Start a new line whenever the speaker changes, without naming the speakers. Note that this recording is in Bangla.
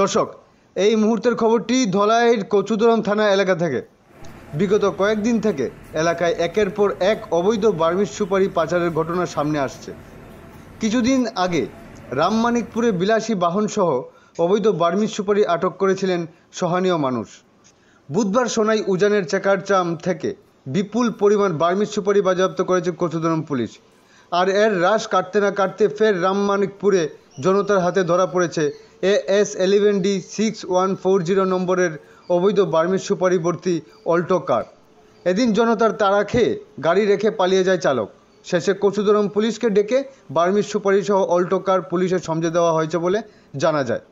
দর্শক এই মুহূর্তের খবরটি ধলাইয়ের কচুদরম থানা এলাকা থেকে বিগত কয়েকদিন থেকে এলাকায় একের পর এক অবৈধ বার্মিস সুপারি পাচারের ঘটনা সামনে আসছে কিছুদিন আগে রামমানিকপুরে বিলাসী বাহনসহ অবৈধ বার্মিস সুপারি আটক করেছিলেন সহানীয় মানুষ বুধবার সোনাই উজানের চেকারচাম থেকে বিপুল পরিমাণ বার্মিস সুপারি বাজেয়াপ্ত করেছে কচুদরম পুলিশ আর এর রাশ কাটতে না কাটতে ফের রামমানিকপুরে জনতার হাতে ধরা পড়েছে S eleven D six one four zero নম্বরের অবৈধ বার্মিজ সুপারিবর্তী অল্টো কার এদিন জনতার তাড়া খেয়ে গাড়ি রেখে পালিয়ে যায় চালক শেষে কচুদরম পুলিশকে ডেকে বার্মিজ সুপারিসহ অল্টো কার পুলিশে সমঝে দেওয়া হয়েছে বলে জানা
যায়